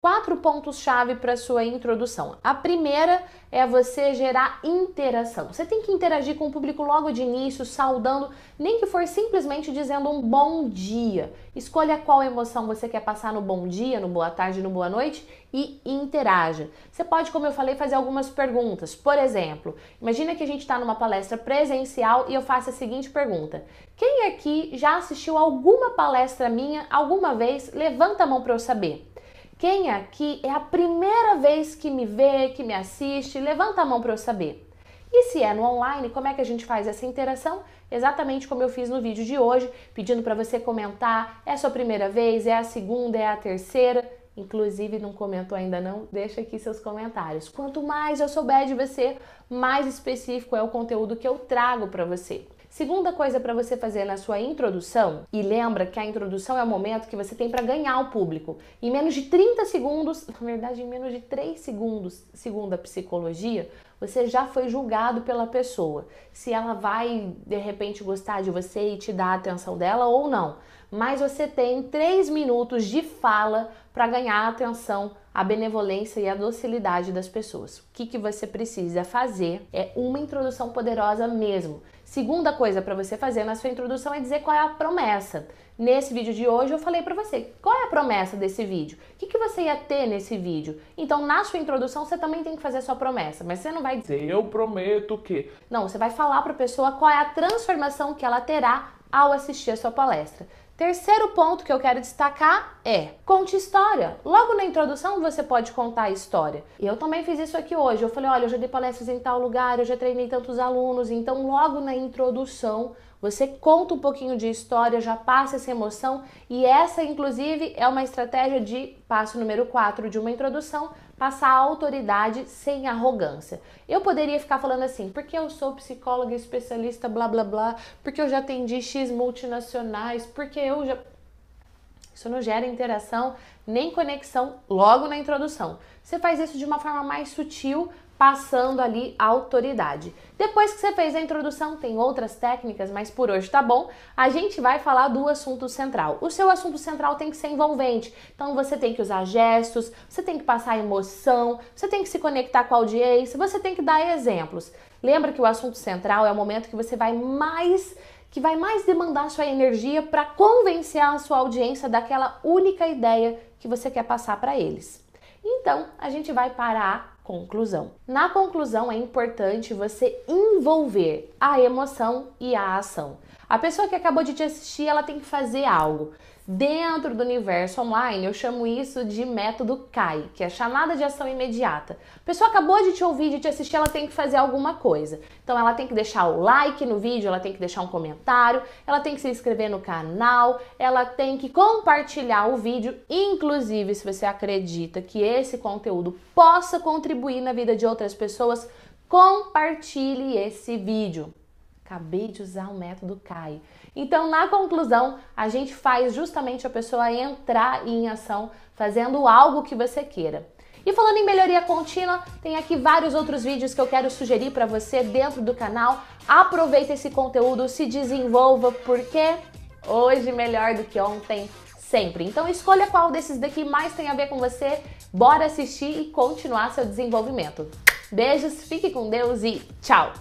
quatro pontos-chave para sua introdução. A primeira é você gerar interação. Você tem que interagir com o público logo de início, saudando, nem que for simplesmente dizendo um bom dia. Escolha qual emoção você quer passar no bom dia, no boa tarde, no boa noite e interaja. Você pode, como eu falei, fazer algumas perguntas. Por exemplo, imagina que a gente está numa palestra presencial e eu faço a seguinte pergunta: Quem aqui já assistiu alguma palestra minha alguma vez? Levanta a mão para eu saber. Quem aqui é a primeira vez que me vê, que me assiste? Levanta a mão para eu saber. E se é no online, como é que a gente faz essa interação? Exatamente como eu fiz no vídeo de hoje, pedindo para você comentar. É a sua primeira vez? É a segunda? É a terceira? Inclusive, não comentou ainda não? Deixa aqui seus comentários. Quanto mais eu souber de você, mais específico é o conteúdo que eu trago para você. Segunda coisa para você fazer na sua introdução, e lembra que a introdução é o momento que você tem para ganhar o público. Em menos de 30 segundos, na verdade, em menos de 3 segundos, segundo a psicologia, você já foi julgado pela pessoa. Se ela vai de repente gostar de você e te dar a atenção dela ou não. Mas você tem 3 minutos de fala para ganhar a atenção a benevolência e a docilidade das pessoas. O que, que você precisa fazer é uma introdução poderosa mesmo, Segunda coisa para você fazer na sua introdução é dizer qual é a promessa. Nesse vídeo de hoje eu falei para você qual é a promessa desse vídeo, o que, que você ia ter nesse vídeo. Então na sua introdução você também tem que fazer a sua promessa, mas você não vai dizer eu prometo que. Não, você vai falar para a pessoa qual é a transformação que ela terá ao assistir a sua palestra. Terceiro ponto que eu quero destacar é: conte história. Logo na introdução você pode contar a história. Eu também fiz isso aqui hoje. Eu falei: olha, eu já dei palestras em tal lugar, eu já treinei tantos alunos. Então, logo na introdução, você conta um pouquinho de história, já passa essa emoção. E essa, inclusive, é uma estratégia de passo número 4 de uma introdução passar autoridade sem arrogância. Eu poderia ficar falando assim, porque eu sou psicóloga especialista, blá blá blá, porque eu já atendi X multinacionais, porque eu já. Isso não gera interação nem conexão logo na introdução. Você faz isso de uma forma mais sutil, passando ali a autoridade. Depois que você fez a introdução, tem outras técnicas, mas por hoje tá bom. A gente vai falar do assunto central. O seu assunto central tem que ser envolvente. Então você tem que usar gestos, você tem que passar emoção, você tem que se conectar com a audiência, você tem que dar exemplos. Lembra que o assunto central é o momento que você vai mais que vai mais demandar sua energia para convencer a sua audiência daquela única ideia que você quer passar para eles. Então, a gente vai para a conclusão. Na conclusão, é importante você envolver a emoção e a ação. A pessoa que acabou de te assistir, ela tem que fazer algo. Dentro do universo online, eu chamo isso de método CAI, que é chamada de ação imediata. A pessoa acabou de te ouvir, de te assistir, ela tem que fazer alguma coisa. Então, ela tem que deixar o like no vídeo, ela tem que deixar um comentário, ela tem que se inscrever no canal, ela tem que compartilhar o vídeo, inclusive se você acredita que esse conteúdo possa contribuir na vida de outras pessoas, compartilhe esse vídeo. Acabei de usar o método CAI. Então, na conclusão, a gente faz justamente a pessoa entrar em ação fazendo algo que você queira. E falando em melhoria contínua, tem aqui vários outros vídeos que eu quero sugerir para você dentro do canal. Aproveita esse conteúdo, se desenvolva, porque hoje melhor do que ontem, sempre. Então escolha qual desses daqui mais tem a ver com você, bora assistir e continuar seu desenvolvimento. Beijos, fique com Deus e tchau!